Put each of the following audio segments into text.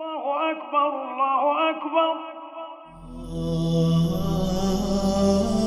الله أكبر الله أكبر آه.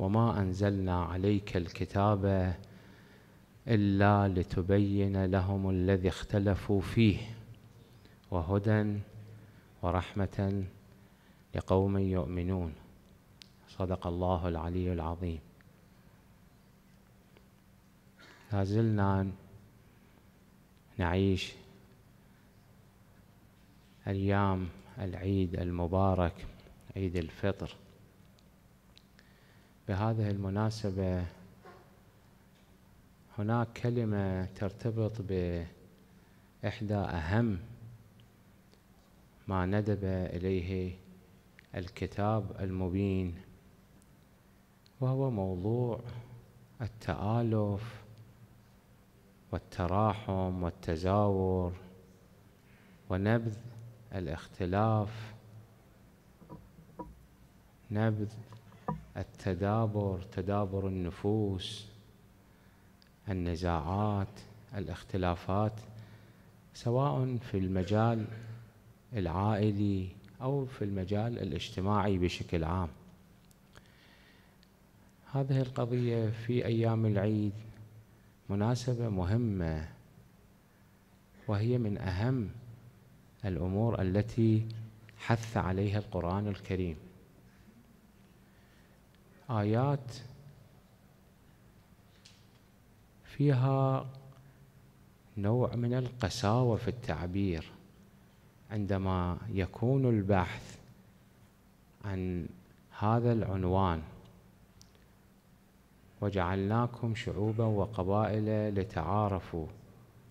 وما أنزلنا عليك الكتاب إلا لتبين لهم الذي اختلفوا فيه وهدى ورحمة لقوم يؤمنون صدق الله العلي العظيم لازلنا نعيش أيام العيد المبارك عيد الفطر بهذه المناسبة هناك كلمة ترتبط بإحدى أهم ما ندب إليه الكتاب المبين وهو موضوع التآلف والتراحم والتزاور ونبذ الاختلاف نبذ التدابر تدابر النفوس النزاعات الاختلافات سواء في المجال العائلي او في المجال الاجتماعي بشكل عام هذه القضيه في ايام العيد مناسبه مهمه وهي من اهم الامور التي حث عليها القران الكريم آيات فيها نوع من القساوة في التعبير عندما يكون البحث عن هذا العنوان وجعلناكم شعوبا وقبائل لتعارفوا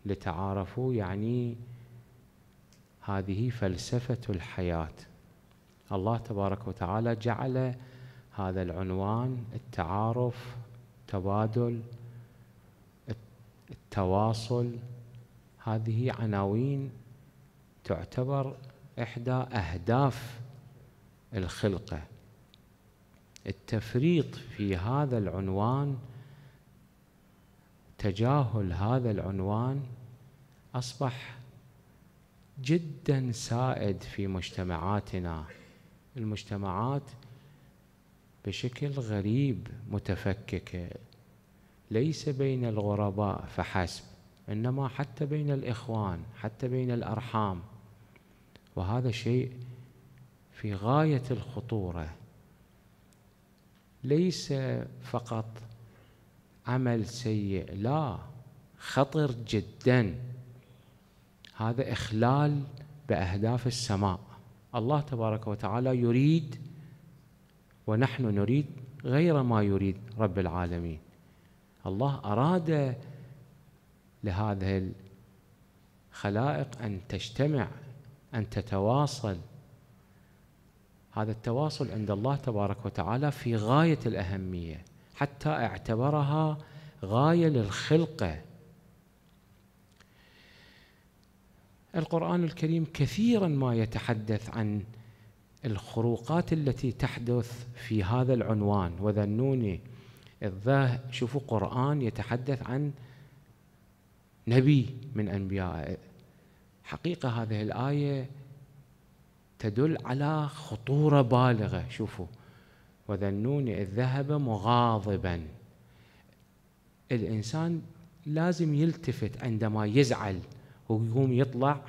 لتعارفوا يعني هذه فلسفة الحياة الله تبارك وتعالى جعل هذا العنوان التعارف تبادل التواصل هذه عناوين تعتبر إحدى أهداف الخلقة التفريط في هذا العنوان تجاهل هذا العنوان أصبح جدا سائد في مجتمعاتنا المجتمعات بشكل غريب متفككة ليس بين الغرباء فحسب إنما حتى بين الإخوان حتى بين الأرحام وهذا شيء في غاية الخطورة ليس فقط عمل سيء لا خطر جدا هذا إخلال بأهداف السماء الله تبارك وتعالى يريد ونحن نريد غير ما يريد رب العالمين الله أراد لهذه الخلائق أن تجتمع أن تتواصل هذا التواصل عند الله تبارك وتعالى في غاية الأهمية حتى اعتبرها غاية للخلقة القرآن الكريم كثيرا ما يتحدث عن الخروقات التي تحدث في هذا العنوان وذنوني الذه شوفوا قرآن يتحدث عن نبي من أنبيائه حقيقة هذه الآية تدل على خطورة بالغة شوفوا وذنون إذ ذهب مغاضبا الإنسان لازم يلتفت عندما يزعل ويقوم يطلع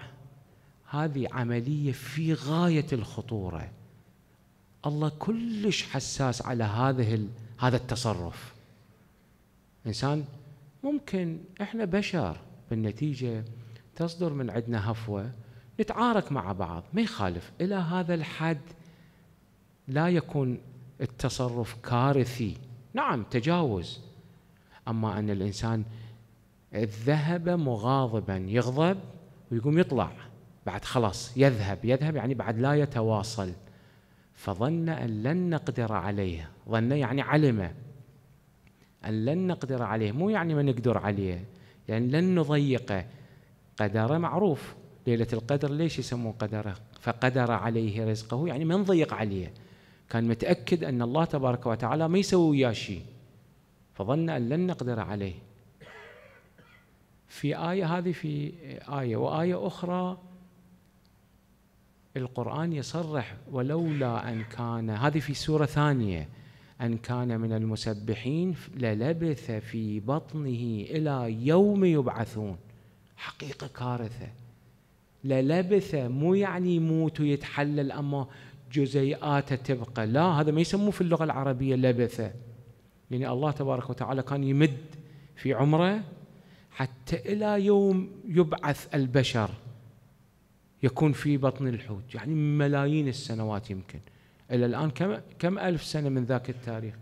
هذه عملية في غاية الخطورة الله كلش حساس على هذه هذا التصرف إنسان ممكن إحنا بشر بالنتيجة تصدر من عندنا هفوة نتعارك مع بعض ما يخالف إلى هذا الحد لا يكون التصرف كارثي نعم تجاوز أما أن الإنسان ذهب مغاضبا يغضب ويقوم يطلع بعد خلاص يذهب يذهب يعني بعد لا يتواصل فظن أن لن نقدر عليه ظن يعني علم أن لن نقدر عليه مو يعني ما نقدر عليه يعني لن نضيقه قدره معروف ليلة القدر ليش يسمون قدره فقدر عليه رزقه يعني ما نضيق عليه كان متأكد أن الله تبارك وتعالى ما يسوي وياه شيء فظن أن لن نقدر عليه في آية هذه في آية وآية أخرى القرآن يصرح ولولا أن كان هذه في سورة ثانية أن كان من المسبحين للبث في بطنه إلى يوم يبعثون حقيقة كارثة للبث مو يعني يموت ويتحلل أما جزيئاته تبقى لا هذا ما يسموه في اللغة العربية لبث يعني الله تبارك وتعالى كان يمد في عمره حتى إلى يوم يبعث البشر يكون في بطن الحوت يعني ملايين السنوات يمكن إلى الآن كم, كم ألف سنة من ذاك التاريخ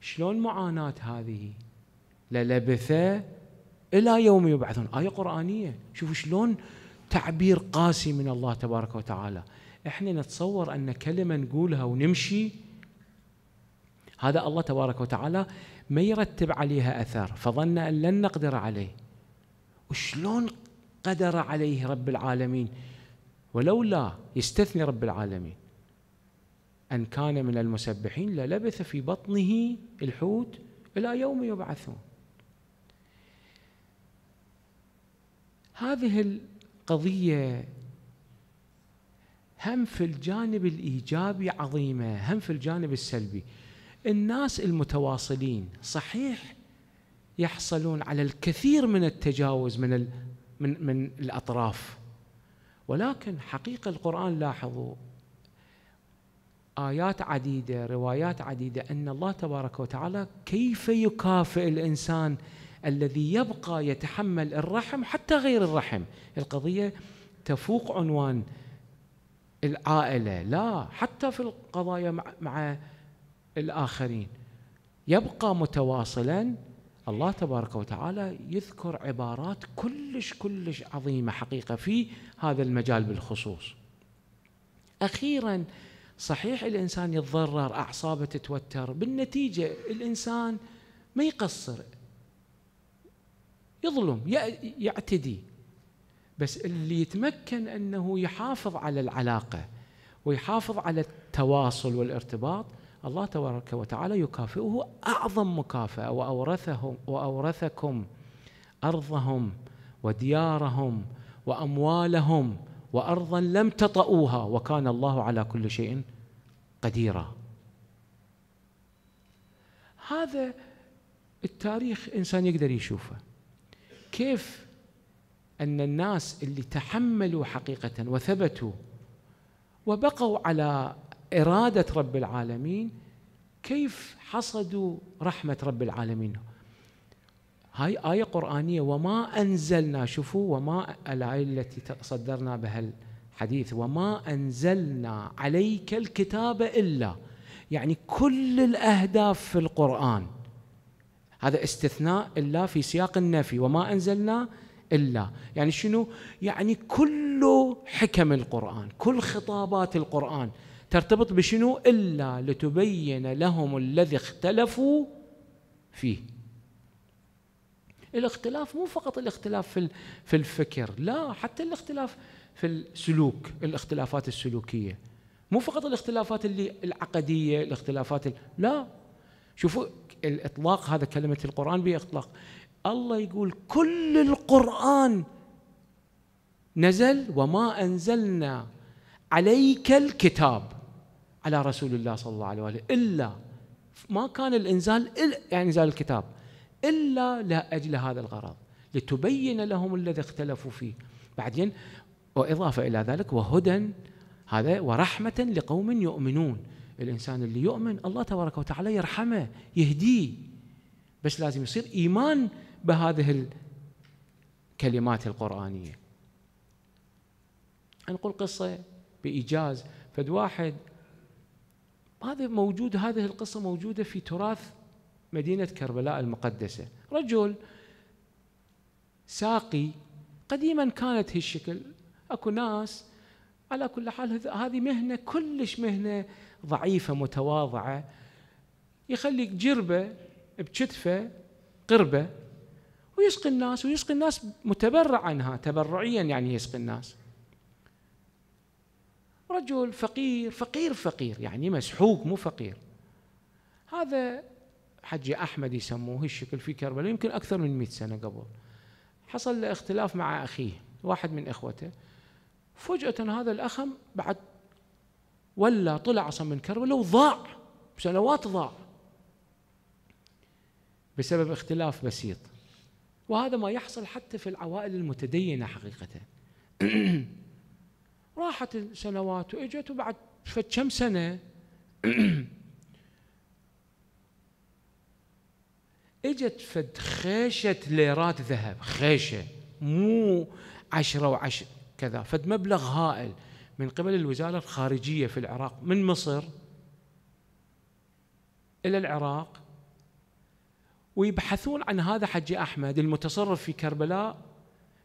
شلون معاناة هذه للبث إلى يوم يبعثون آية قرآنية شوفوا شلون تعبير قاسي من الله تبارك وتعالى احنا نتصور أن كلمة نقولها ونمشي هذا الله تبارك وتعالى ما يرتب عليها أثر فظن أن لن نقدر عليه وشلون قدر عليه رب العالمين ولولا يستثني رب العالمين أن كان من المسبحين للبث في بطنه الحوت إلى يوم يبعثون هذه القضية هم في الجانب الإيجابي عظيمة هم في الجانب السلبي الناس المتواصلين صحيح يحصلون على الكثير من التجاوز من من من الاطراف ولكن حقيقة القرآن لاحظوا آيات عديدة روايات عديدة أن الله تبارك وتعالى كيف يكافئ الإنسان الذي يبقى يتحمل الرحم حتى غير الرحم القضية تفوق عنوان العائلة لا حتى في القضايا مع, مع الآخرين يبقى متواصلا الله تبارك وتعالى يذكر عبارات كلش كلش عظيمه حقيقه في هذا المجال بالخصوص. اخيرا صحيح الانسان يتضرر اعصابه تتوتر، بالنتيجه الانسان ما يقصر يظلم يعتدي بس اللي يتمكن انه يحافظ على العلاقه ويحافظ على التواصل والارتباط الله تبارك وتعالى يكافئه اعظم مكافاه واورثهم واورثكم ارضهم وديارهم واموالهم وارضا لم تطئوها وكان الله على كل شيء قديرا هذا التاريخ انسان يقدر يشوفه كيف ان الناس اللي تحملوا حقيقه وثبتوا وبقوا على إرادة رب العالمين كيف حصدوا رحمة رب العالمين هاي آية قرآنية وما أنزلنا شوفوا وما الآية التي صدرنا بها الحديث وما أنزلنا عليك الكتاب إلا يعني كل الأهداف في القرآن هذا استثناء إلا في سياق النفي وما أنزلنا إلا يعني شنو يعني كل حكم القرآن كل خطابات القرآن ترتبط بشنو إلا لتبين لهم الذي اختلفوا فيه الاختلاف مو فقط الاختلاف في الفكر لا حتى الاختلاف في السلوك الاختلافات السلوكية مو فقط الاختلافات اللي العقدية الاختلافات ال... لا شوفوا الإطلاق هذا كلمة القرآن بإطلاق الله يقول كل القرآن نزل وما أنزلنا عليك الكتاب على رسول الله صلى الله عليه واله الا ما كان الانزال يعني انزال الكتاب الا لاجل هذا الغرض لتبين لهم الذي اختلفوا فيه بعدين واضافه الى ذلك وهدى هذا ورحمه لقوم يؤمنون الانسان اللي يؤمن الله تبارك وتعالى يرحمه يهديه بس لازم يصير ايمان بهذه الكلمات القرانيه نقول قصه بايجاز فد واحد هذا موجود هذه القصة موجودة في تراث مدينة كربلاء المقدسة رجل ساقي قديما كانت هالشكل اكو ناس على كل حال هذه مهنة كلش مهنة ضعيفة متواضعة يخلي جربة بكتفه قربة ويسقي الناس ويسقي الناس متبرع عنها تبرعيا يعني يسقي الناس رجل فقير فقير فقير يعني مسحوق مو فقير هذا حجي أحمد يسموه الشكل في كربلاء يمكن أكثر من 100 سنة قبل حصل له اختلاف مع أخيه واحد من إخوته فجأة هذا الأخم بعد ولا طلع أصلا من كربلاء وضاع سنوات ضاع بسبب اختلاف بسيط وهذا ما يحصل حتى في العوائل المتدينة حقيقة راحت السنوات واجت وبعد فد كم سنه اجت فد خيشه ليرات ذهب خيشه مو عشرة وعشر كذا فد مبلغ هائل من قبل الوزاره الخارجيه في العراق من مصر الى العراق ويبحثون عن هذا حجي احمد المتصرف في كربلاء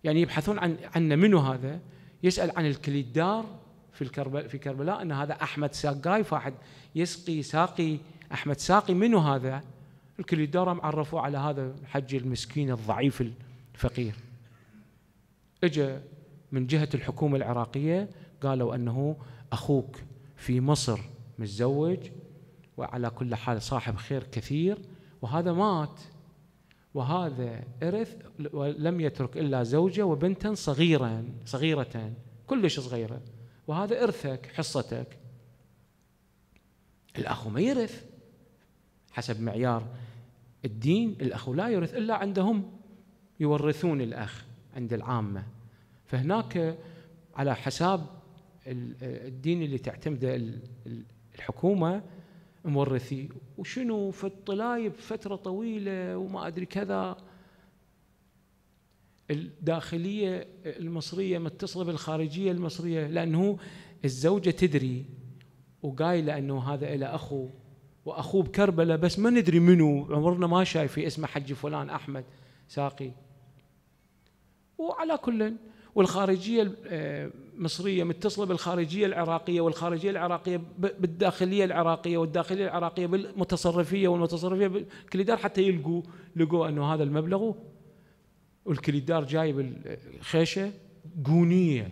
يعني يبحثون عن عنه منو هذا يسال عن الكليدار في الكربل في كربلاء ان هذا احمد ساقاي فاحد يسقي ساقي احمد ساقي منو هذا؟ الكليدار عرفوه على هذا الحج المسكين الضعيف الفقير. اجا من جهه الحكومه العراقيه قالوا انه اخوك في مصر متزوج وعلى كل حال صاحب خير كثير وهذا مات وهذا إرث لم يترك إلا زوجة وبنتا صغيرا صغيرة كلش صغيرة وهذا إرثك حصتك الأخ ما يرث حسب معيار الدين الأخ لا يرث إلا عندهم يورثون الأخ عند العامة فهناك على حساب الدين اللي تعتمده الحكومة مورثي وشنو في الطلايب فترة طويلة وما أدري كذا الداخلية المصرية متصلة بالخارجية المصرية لأنه الزوجة تدري وقايلة أنه هذا إلى أخو وأخوه بكربلة بس ما ندري منو عمرنا ما شايفه اسمه حج فلان أحمد ساقي وعلى كل والخارجية آه، مصرية متصلة بالخارجية العراقية والخارجية العراقية بالداخلية العراقية والداخلية العراقية بالمتصرفية والمتصرفية بالكليدار حتى يلقوا لقوا أنه هذا المبلغ والكليدار جايب الخيشة قونية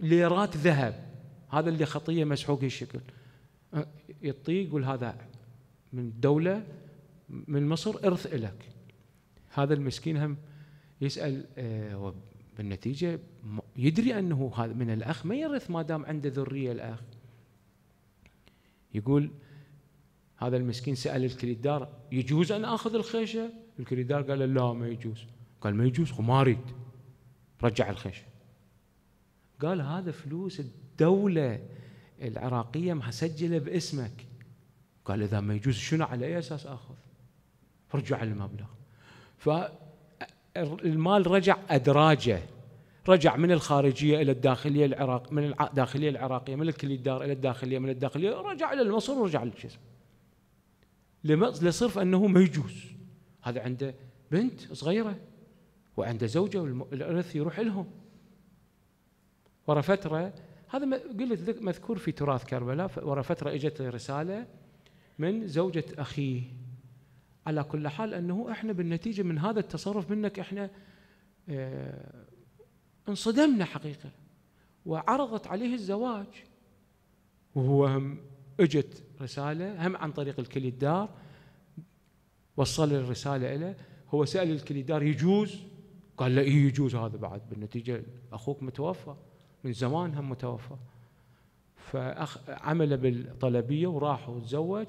ليرات ذهب هذا اللي خطية مسحوق الشكل أه، يطيق يقول هذا من دولة من مصر إرث إلك هذا المسكين هم يسأل أه، بالنتيجه يدري انه هذا من الاخ ما يرث ما دام عنده ذريه الاخ يقول هذا المسكين سال الكريدار يجوز ان اخذ الخيشه؟ الكريدار قال لا ما يجوز قال ما يجوز ما اريد رجع الخيشه قال هذا فلوس الدوله العراقيه مسجله باسمك قال اذا ما يجوز شنو على اي اساس اخذ؟ رجع المبلغ ف المال رجع أدراجه رجع من الخارجية إلى الداخلية العراق من الداخلية العراقية من الكليدار إلى الداخلية من الداخلية رجع إلى مصر ورجع للجسم لصرف أنه ما يجوز هذا عنده بنت صغيرة وعنده زوجة والإرث يروح لهم ورا فترة هذا قلت مذكور في تراث كربلاء ورا فترة إجت رسالة من زوجة أخيه على كل حال انه احنا بالنتيجه من هذا التصرف منك احنا اه انصدمنا حقيقه وعرضت عليه الزواج وهو هم اجت رساله هم عن طريق الكلي الدار وصل الرساله له هو سال الكلي الدار يجوز قال له إيه يجوز هذا بعد بالنتيجه اخوك متوفى من زمان هم متوفى فعمل بالطلبيه وراح وتزوج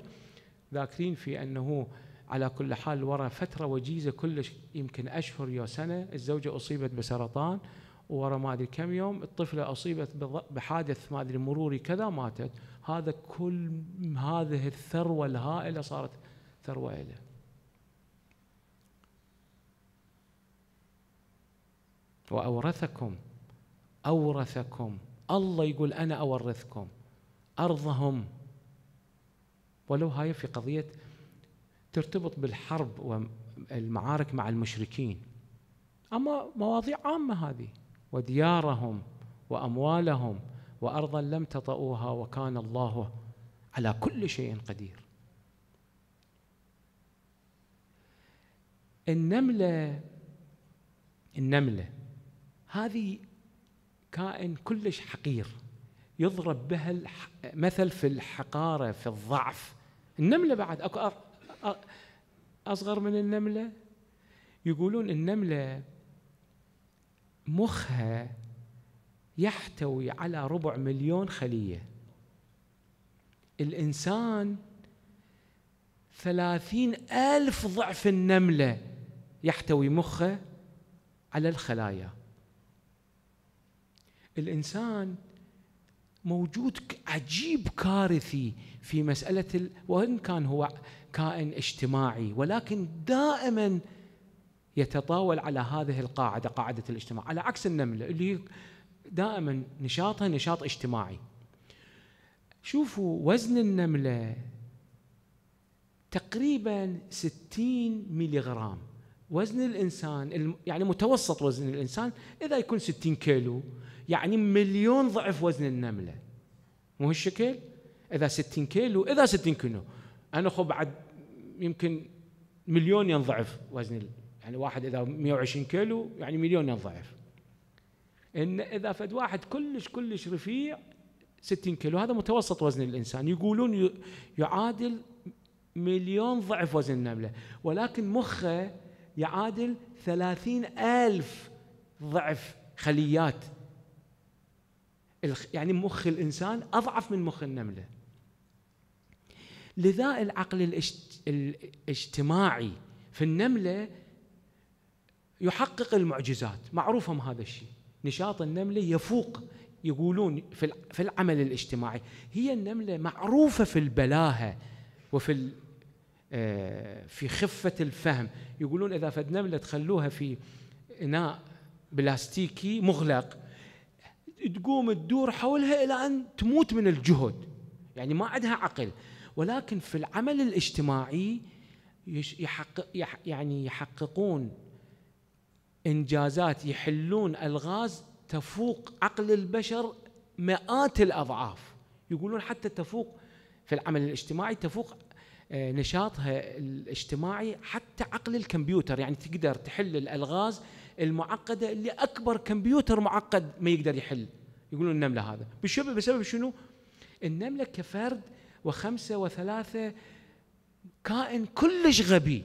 ذاكرين في انه على كل حال ورا فترة وجيزة كلش يمكن أشهر يا سنة الزوجة أصيبت بسرطان ورا ما أدري كم يوم الطفلة أصيبت بحادث ما أدري مروري كذا ماتت هذا كل هذه الثروة الهائلة صارت ثروة له وأورثكم أورثكم الله يقول أنا أورثكم أرضهم ولو هاي في قضية ترتبط بالحرب والمعارك مع المشركين اما مواضيع عامه هذه وديارهم واموالهم وارضا لم تطئوها وكان الله على كل شيء قدير النمله النمله هذه كائن كلش حقير يضرب بها مثل في الحقاره في الضعف النمله بعد اكو أصغر من النملة يقولون النملة مخها يحتوي على ربع مليون خلية الإنسان ثلاثين ألف ضعف النملة يحتوي مخه على الخلايا الإنسان موجود عجيب كارثي في مسألة ال... وإن كان هو كائن اجتماعي ولكن دائما يتطاول على هذه القاعدة قاعدة الاجتماع على عكس النملة اللي دائما نشاطها نشاط اجتماعي شوفوا وزن النملة تقريبا 60 غرام وزن الانسان يعني متوسط وزن الانسان اذا يكون 60 كيلو يعني مليون ضعف وزن النمله مو هالشكل اذا 60 كيلو اذا 60 كيلو انا اخو بعد يمكن مليون ينضعف وزن يعني واحد اذا 120 كيلو يعني مليون ينضعف ان اذا فد واحد كلش كلش رفيع 60 كيلو هذا متوسط وزن الانسان يقولون يعادل مليون ضعف وزن النمله ولكن مخه يعادل ثلاثين ألف ضعف خليات يعني مخ الإنسان أضعف من مخ النملة لذا العقل الاجتماعي في النملة يحقق المعجزات معروفهم هذا الشيء نشاط النملة يفوق يقولون في العمل الاجتماعي هي النملة معروفة في البلاهة وفي آه، في خفة الفهم يقولون إذا فد نملة تخلوها في إناء بلاستيكي مغلق تقوم تدور حولها إلى أن تموت من الجهد يعني ما عندها عقل ولكن في العمل الاجتماعي يحقق يعني يحققون إنجازات يحلون ألغاز تفوق عقل البشر مئات الأضعاف يقولون حتى تفوق في العمل الاجتماعي تفوق آه، نشاطها الاجتماعي حتى عقل الكمبيوتر يعني تقدر تحل الالغاز المعقده اللي اكبر كمبيوتر معقد ما يقدر يحل يقولون النمله هذا بسبب بسبب شنو؟ النمله كفرد وخمسه وثلاثه كائن كلش غبي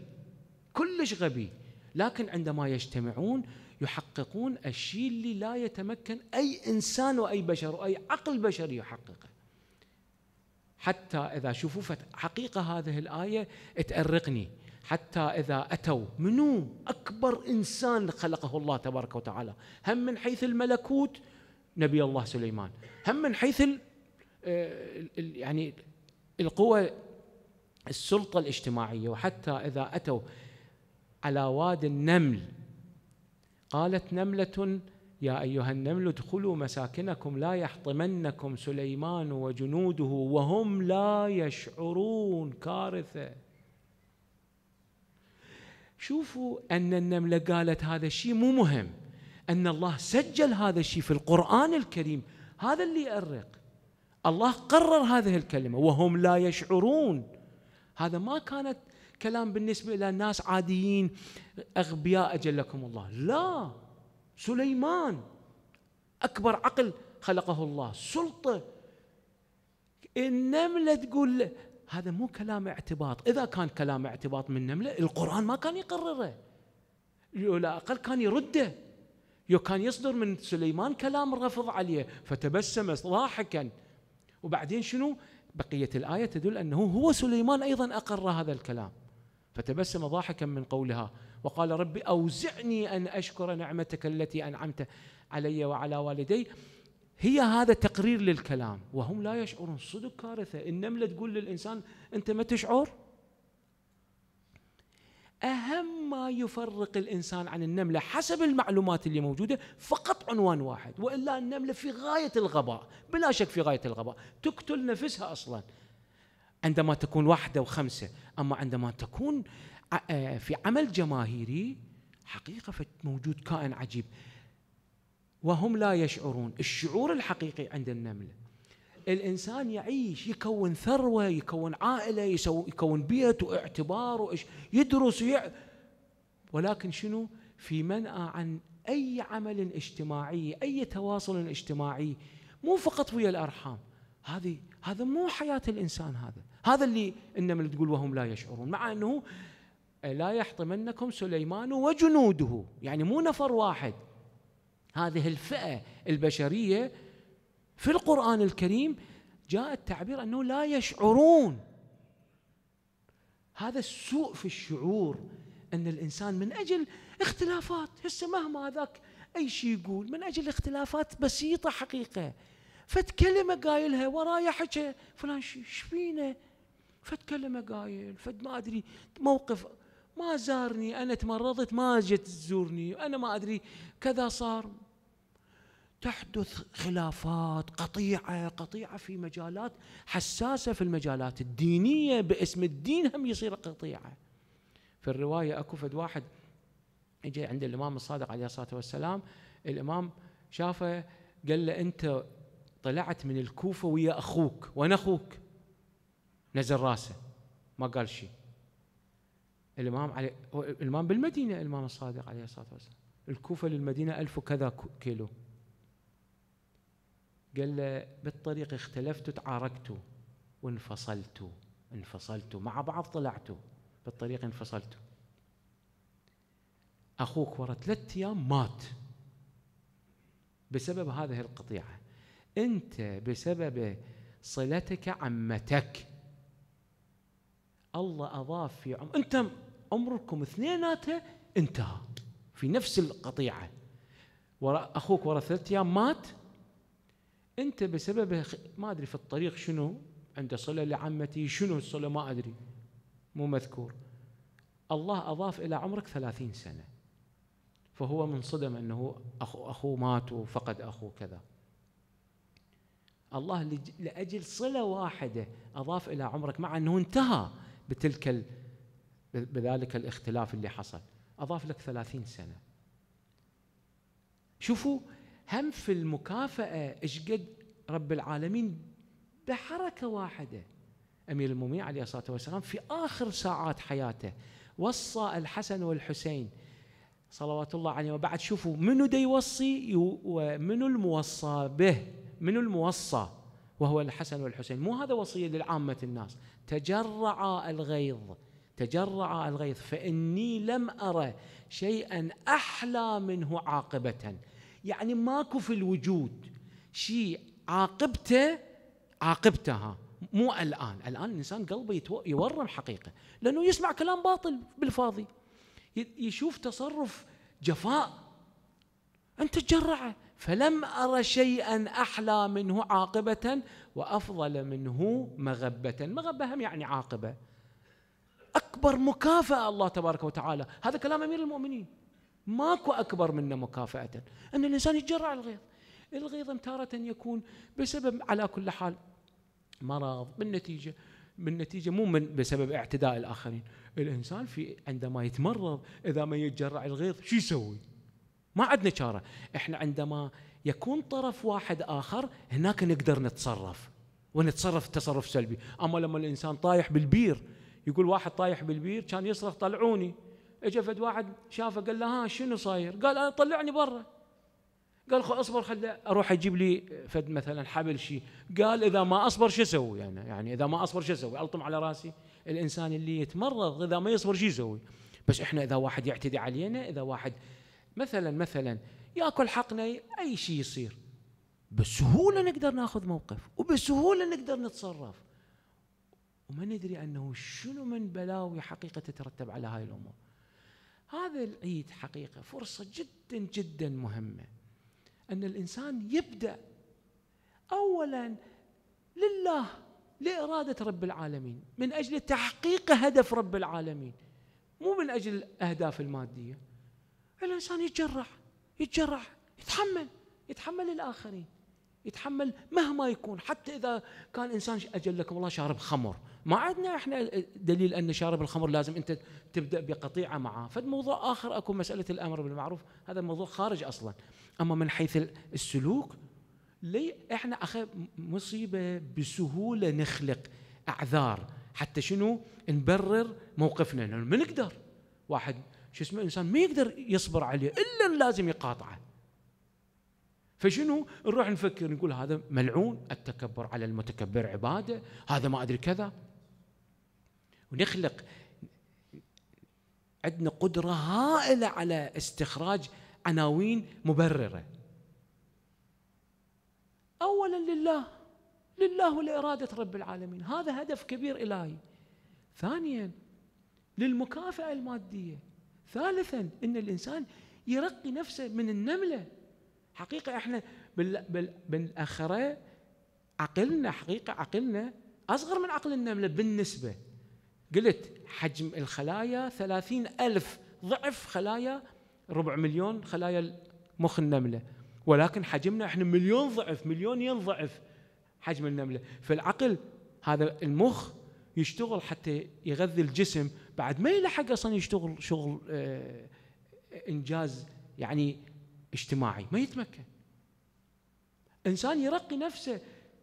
كلش غبي لكن عندما يجتمعون يحققون الشيء اللي لا يتمكن اي انسان واي بشر واي عقل بشري يحققه حتى إذا شوفوا حقيقة هذه الآية تأرقني حتى إذا أتوا منو أكبر إنسان خلقه الله تبارك وتعالى هم من حيث الملكوت نبي الله سليمان هم من حيث ال آه، يعني القوة السلطة الاجتماعية وحتى إذا أتوا على واد النمل قالت نملة يا أيها النمل ادخلوا مساكنكم لا يحطمنكم سليمان وجنوده وهم لا يشعرون كارثة شوفوا أن النملة قالت هذا الشيء مو مهم أن الله سجل هذا الشيء في القرآن الكريم هذا اللي يأرق الله قرر هذه الكلمة وهم لا يشعرون هذا ما كانت كلام بالنسبة إلى ناس عاديين أغبياء أجلكم الله لا سليمان أكبر عقل خلقه الله سلطة النملة تقول له هذا مو كلام اعتباط إذا كان كلام اعتباط من نملة القرآن ما كان يقرره لو لا أقل كان يرده يو كان يصدر من سليمان كلام رفض عليه فتبسم ضاحكا وبعدين شنو بقية الآية تدل أنه هو سليمان أيضا أقر هذا الكلام فتبسم ضاحكا من قولها وقال رب أوزعني أن أشكر نعمتك التي أنعمت علي وعلى والدي هي هذا تقرير للكلام وهم لا يشعرون صدق كارثة النملة تقول للإنسان أنت ما تشعر أهم ما يفرق الإنسان عن النملة حسب المعلومات اللي موجودة فقط عنوان واحد وإلا النملة في غاية الغباء بلا شك في غاية الغباء تقتل نفسها أصلاً عندما تكون واحدة وخمسة أما عندما تكون آه، آه، في عمل جماهيري حقيقة موجود كائن عجيب وهم لا يشعرون الشعور الحقيقي عند النملة الإنسان يعيش يكون ثروة يكون عائلة يكون بيت واعتبار يدرس ويع... ولكن شنو في منأى عن أي عمل اجتماعي أي تواصل اجتماعي مو فقط ويا الأرحام هذه هذا مو حياة الإنسان هذا هذا اللي النمل تقول وهم لا يشعرون مع انه آه، لا يحطمنكم سليمان وجنوده يعني مو نفر واحد هذه الفئه البشريه في القران الكريم جاء التعبير انه لا يشعرون هذا السوء في الشعور ان الانسان من اجل اختلافات هسه مهما ذاك اي شيء يقول من اجل اختلافات بسيطه حقيقه فتكلمه قايلها ورايا حكى فلان فينا فتكلمه قايل فد ما ادري موقف ما زارني انا تمرضت ما جت تزورني انا ما ادري كذا صار تحدث خلافات قطيعه قطيعه في مجالات حساسه في المجالات الدينيه باسم الدين هم يصير قطيعه في الروايه اكو فد واحد اجى عند الامام الصادق عليه الصلاه والسلام الامام شافه قال له انت طلعت من الكوفه ويا اخوك وانا اخوك نزل راسه ما قال شيء الامام علي هو الامام بالمدينه الامام الصادق عليه الصلاه والسلام الكوفه للمدينه ألف وكذا كيلو قال له بالطريق اختلفت تعاركتوا وانفصلت انفصلت مع بعض طلعتوا بالطريق انفصلت اخوك ورا ثلاث ايام مات بسبب هذه القطيعه انت بسبب صلتك عمتك الله أضاف في عمر أنت عمركم اثنيناته انتهى في نفس القطيعة ورا أخوك ورا ثلاثة أيام مات أنت بسببه ما أدري في الطريق شنو عنده صلة لعمتي شنو الصلة ما أدري مو مذكور الله أضاف إلى عمرك ثلاثين سنة فهو منصدم أنه أخو أخوه مات وفقد أخوه كذا الله لأجل صلة واحدة أضاف إلى عمرك مع أنه انتهى بتلك ال... بذلك الاختلاف اللي حصل أضاف لك ثلاثين سنة شوفوا هم في المكافأة إيش قد رب العالمين بحركة واحدة أمير المؤمنين عليه الصلاة والسلام في آخر ساعات حياته وصى الحسن والحسين صلوات الله عليه وبعد شوفوا منو دي يوصي ومنو الموصى به منو الموصى وهو الحسن والحسين مو هذا وصية للعامة الناس تجرعا الغيظ تجرعا الغيظ فإني لم أرى شيئا أحلى منه عاقبة يعني ماكو في الوجود شيء عاقبته عاقبتها مو الآن الآن الإنسان قلبه يورم حقيقة لأنه يسمع كلام باطل بالفاضي يشوف تصرف جفاء أنت تجرعه فلم أرى شيئا أحلى منه عاقبة وأفضل منه مغبة مغبة هم يعني عاقبة أكبر مكافأة الله تبارك وتعالى هذا كلام أمير المؤمنين ماكو أكبر منه مكافأة أن الإنسان يتجرع الغيظ الغيظ تارة يكون بسبب على كل حال مرض بالنتيجة بالنتيجة مو من بسبب اعتداء الآخرين الإنسان في عندما يتمرض إذا ما يتجرع الغيظ شو يسوي؟ ما عندنا شاره احنا عندما يكون طرف واحد اخر هناك نقدر نتصرف ونتصرف التصرف سلبي اما لما الانسان طايح بالبير يقول واحد طايح بالبير كان يصرخ طلعوني اجى فد واحد شافه قال له ها شنو صاير قال انا طلعني برا قال خو اصبر خل اروح اجيب لي فد مثلا حبل شيء قال اذا ما اصبر شو اسوي يعني يعني اذا ما اصبر شو اسوي الطم على راسي الانسان اللي يتمرض اذا ما يصبر شو يسوي بس احنا اذا واحد يعتدي علينا اذا واحد مثلا مثلا ياكل حقنا اي شيء يصير بسهوله نقدر ناخذ موقف وبسهوله نقدر نتصرف وما ندري انه شنو من بلاوي حقيقه تترتب على هاي الامور هذا العيد حقيقه فرصه جدا جدا مهمه ان الانسان يبدا اولا لله لاراده رب العالمين من اجل تحقيق هدف رب العالمين مو من اجل الاهداف الماديه الإنسان يتجرح يتجرح يتحمل يتحمل الآخرين يتحمل مهما يكون حتى إذا كان إنسان أجلكم الله شارب خمر ما عندنا إحنا دليل أن شارب الخمر لازم أنت تبدأ بقطيعة معاه فالموضوع آخر أكو مسألة الأمر بالمعروف هذا الموضوع خارج أصلا أما من حيث السلوك لي إحنا أخي مصيبة بسهولة نخلق أعذار حتى شنو نبرر موقفنا لأنه ما نقدر واحد شو اسمه الانسان ما يقدر يصبر عليه الا لازم يقاطعه فشنو نروح نفكر نقول هذا ملعون التكبر على المتكبر عباده هذا ما ادري كذا ونخلق عندنا قدره هائله على استخراج عناوين مبرره اولا لله لله ولاراده رب العالمين هذا هدف كبير الهي ثانيا للمكافاه الماديه ثالثا ان الانسان يرقي نفسه من النمله حقيقه احنا بالاخره عقلنا حقيقه عقلنا اصغر من عقل النمله بالنسبه قلت حجم الخلايا ثلاثين ألف ضعف خلايا ربع مليون خلايا مخ النملة ولكن حجمنا احنا مليون ضعف مليونين ضعف حجم النملة فالعقل هذا المخ يشتغل حتى يغذي الجسم بعد ما يلحق اصلا يشتغل شغل آه، انجاز يعني اجتماعي ما يتمكن انسان يرقي نفسه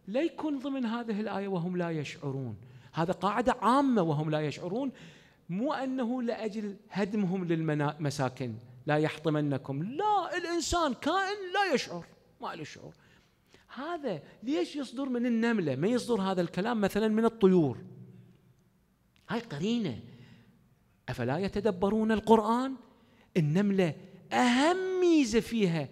لا يكون ضمن هذه الايه وهم لا يشعرون هذا قاعده عامه وهم لا يشعرون مو انه لاجل هدمهم للمساكن لا يحطمنكم لا الانسان كائن لا يشعر ما له شعور هذا ليش يصدر من النمله ما يصدر هذا الكلام مثلا من الطيور هاي قرينه أفلا يتدبرون القرآن النملة أهم ميزة فيها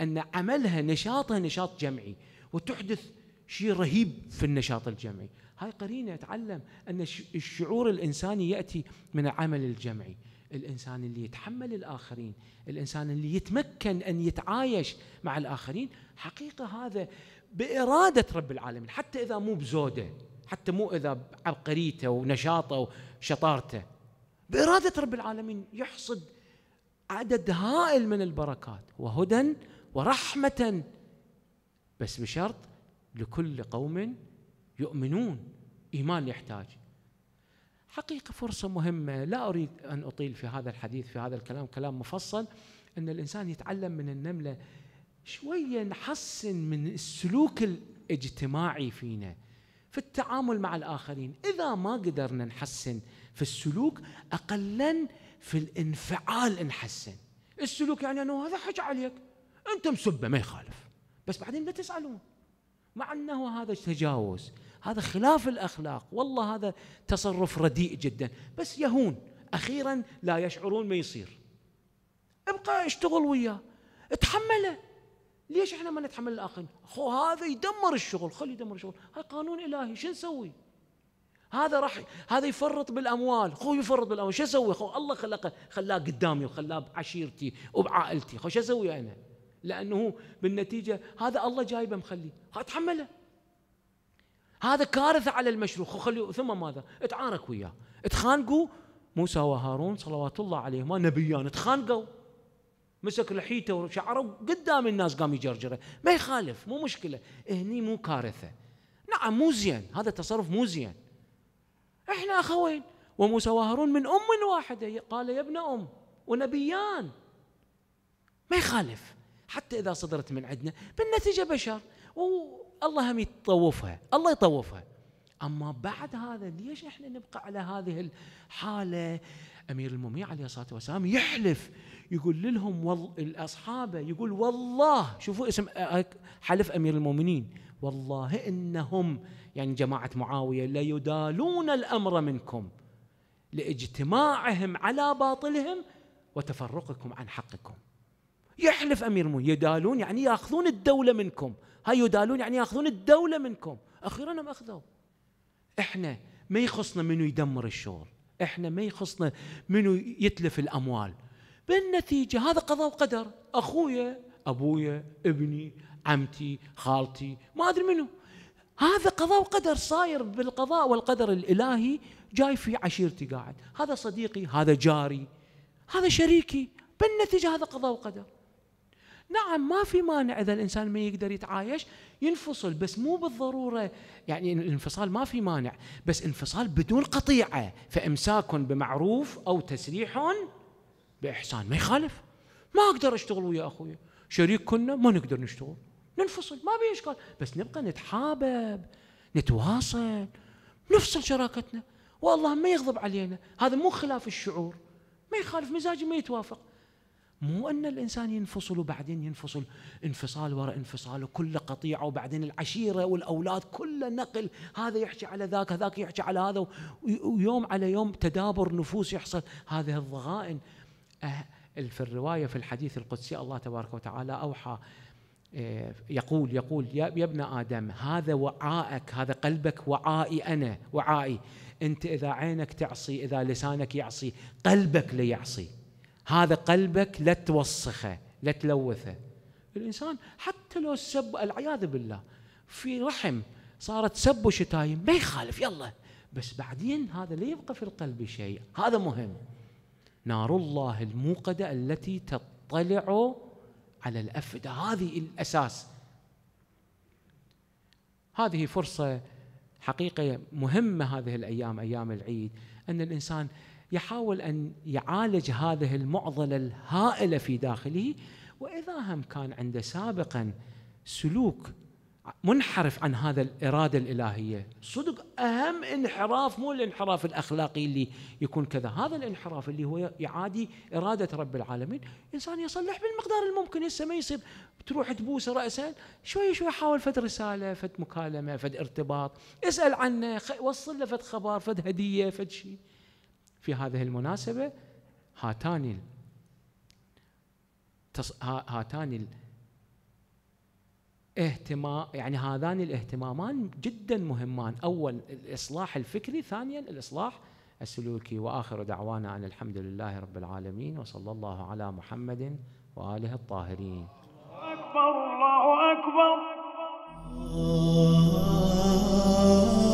أن عملها نشاطها نشاط جمعي وتحدث شيء رهيب في النشاط الجمعي هاي قرينة أتعلم أن الشعور الإنساني يأتي من العمل الجمعي الإنسان اللي يتحمل الآخرين الإنسان اللي يتمكن أن يتعايش مع الآخرين حقيقة هذا بإرادة رب العالمين حتى إذا مو بزوده حتى مو إذا بعبقريته ونشاطه وشطارته بإرادة رب العالمين يحصد عدد هائل من البركات وهدى ورحمة بس بشرط لكل قوم يؤمنون إيمان يحتاج حقيقة فرصة مهمة لا أريد أن أطيل في هذا الحديث في هذا الكلام كلام مفصل أن الإنسان يتعلم من النملة شوية نحسن من السلوك الاجتماعي فينا في التعامل مع الآخرين إذا ما قدرنا نحسن في السلوك اقلا في الانفعال انحسن السلوك يعني انه هذا حكى عليك انت مسبه ما يخالف بس بعدين لا تسالون مع انه هذا تجاوز هذا خلاف الاخلاق والله هذا تصرف رديء جدا بس يهون اخيرا لا يشعرون ما يصير ابقى اشتغل وياه اتحمله ليش احنا ما نتحمل الاخرين؟ هذا يدمر الشغل خليه يدمر الشغل هذا قانون الهي شو نسوي؟ هذا راح هذا يفرط بالاموال خو يفرط بالاموال شو اسوي خو الله خلقه خلاه قدامي وخلاه بعشيرتي وبعائلتي خو شو اسوي انا يعني؟ لانه بالنتيجه هذا الله جايبه مخليه اتحمله هذا كارثه على المشروع خلي ثم ماذا اتعارك وياه اتخانقوا موسى وهارون صلوات الله عليهما نبيان اتخانقوا مسك لحيته وشعره قدام الناس قام يجرجره ما يخالف مو مشكله هني مو كارثه نعم مو زين هذا تصرف مو زين احنا اخوين وموسى وهارون من ام واحده قال يا ابن ام ونبيان ما يخالف حتى اذا صدرت من عندنا بالنتيجه بشر والله هم يطوفها الله يطوفها اما بعد هذا ليش احنا نبقى على هذه الحاله امير المؤمنين عليه الصلاه والسلام يحلف يقول لهم وال... يقول والله شوفوا اسم حلف امير المؤمنين والله انهم يعني جماعه معاويه ليدالون الامر منكم لاجتماعهم على باطلهم وتفرقكم عن حقكم يحلف امير المؤمنين يدالون يعني ياخذون الدوله منكم هاي يدالون يعني ياخذون الدوله منكم اخيرا هم اخذوا احنا ما يخصنا منو يدمر الشغل احنا ما يخصنا منو يتلف الاموال بالنتيجه هذا قضاء وقدر اخويا ابويا ابني عمتي خالتي ما أدري منو هذا قضاء وقدر صاير بالقضاء والقدر الإلهي جاي في عشيرتي قاعد هذا صديقي هذا جاري هذا شريكي بالنتيجة هذا قضاء وقدر نعم ما في مانع اذا الانسان ما يقدر يتعايش ينفصل بس مو بالضروره يعني الانفصال ما في مانع بس انفصال بدون قطيعه فامساك بمعروف او تسريح باحسان ما يخالف ما اقدر اشتغل ويا اخوي شريك كنا ما نقدر نشتغل ننفصل ما في اشكال بس نبقى نتحابب نتواصل نفصل شراكتنا والله ما يغضب علينا هذا مو خلاف الشعور ما يخالف مزاجي ما يتوافق مو ان الانسان ينفصل وبعدين ينفصل انفصال وراء انفصال وكل قطيعه وبعدين العشيره والاولاد كل نقل هذا يحكي على ذاك هذاك يحكي على هذا ويوم على يوم تدابر نفوس يحصل هذه الضغائن أه، في الروايه في الحديث القدسي الله تبارك وتعالى اوحى آه، يقول يقول يا ابن ادم هذا وعائك هذا قلبك وعائي انا وعائي انت اذا عينك تعصي اذا لسانك يعصي قلبك ليعصي هذا قلبك لا توسخه لا تلوثه الانسان حتى لو سب العياذ بالله في رحم صارت سب وشتايم ما يخالف يلا بس بعدين هذا لا يبقى في القلب شيء هذا مهم نار الله الموقده التي تطلع على الأفئدة هذه الأساس هذه فرصة حقيقة مهمة هذه الأيام أيام العيد أن الإنسان يحاول أن يعالج هذه المعضلة الهائلة في داخله وإذا هم كان عنده سابقا سلوك منحرف عن هذا الإرادة الإلهية صدق أهم انحراف مو الانحراف الأخلاقي اللي يكون كذا هذا الانحراف اللي هو يعادي إرادة رب العالمين إنسان يصلح بالمقدار الممكن هسه ما يصير تروح تبوس رأسه شوي شوي حاول فد رسالة فد مكالمة فد ارتباط اسأل عنه وصل له فد خبر فد هدية فد شيء في هذه المناسبة هاتان هاتان اهتمام يعني هذان الاهتمامان جدا مهمان أول الإصلاح الفكري ثانيا الإصلاح السلوكي وآخر دعوانا أن الحمد لله رب العالمين وصلى الله على محمد وآله الطاهرين أكبر الله أكبر